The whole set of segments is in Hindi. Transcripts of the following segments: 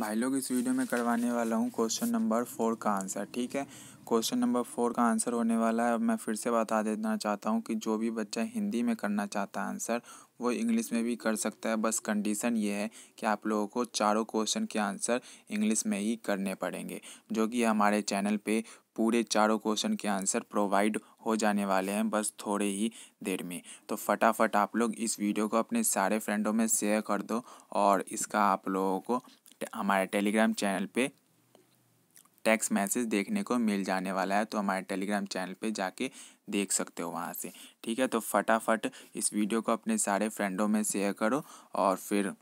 भाई लोग इस वीडियो में करवाने वाला हूँ क्वेश्चन नंबर फोर का आंसर ठीक है क्वेश्चन नंबर फोर का आंसर होने वाला है अब मैं फिर से बता देना चाहता हूँ कि जो भी बच्चा हिंदी में करना चाहता है आंसर वो इंग्लिश में भी कर सकता है बस कंडीशन ये है कि आप लोगों को चारों क्वेश्चन के आंसर इंग्लिश में ही करने पड़ेंगे जो कि हमारे चैनल पे पूरे चारों क्वेश्चन के आंसर प्रोवाइड हो जाने वाले हैं बस थोड़े ही देर में तो फटाफट आप लोग इस वीडियो को अपने सारे फ्रेंडों में शेयर कर दो और इसका आप लोगों को हमारे टेलीग्राम चैनल पर टेक्स्ट मैसेज देखने को मिल जाने वाला है तो हमारे टेलीग्राम चैनल पे जाके देख सकते हो वहाँ से ठीक है तो फटाफट इस वीडियो को अपने सारे फ्रेंडों में शेयर करो और फिर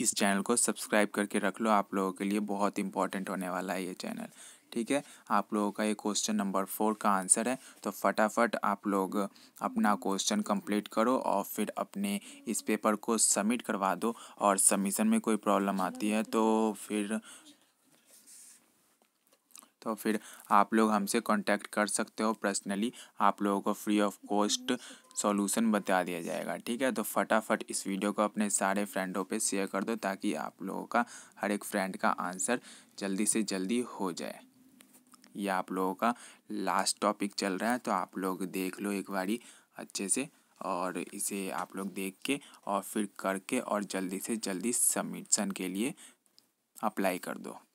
इस चैनल को सब्सक्राइब करके रख लो आप लोगों के लिए बहुत इंपॉर्टेंट होने वाला है ये चैनल ठीक है आप लोगों का ये क्वेश्चन नंबर फोर का आंसर है तो फटाफट आप लोग अपना क्वेश्चन कंप्लीट करो और फिर अपने इस पेपर को सबमिट करवा दो और सबमिशन में कोई प्रॉब्लम आती है तो फिर तो फिर आप लोग हमसे कांटेक्ट कर सकते हो पर्सनली आप लोगों को फ्री ऑफ कॉस्ट सॉल्यूशन बता दिया जाएगा ठीक है तो फटाफट इस वीडियो को अपने सारे फ्रेंडों पे शेयर कर दो ताकि आप लोगों का हर एक फ्रेंड का आंसर जल्दी से जल्दी हो जाए ये आप लोगों का लास्ट टॉपिक चल रहा है तो आप लोग देख लो एक बारी अच्छे से और इसे आप लोग देख के और फिर करके और जल्दी से जल्दी सबमिशन के लिए अप्लाई कर दो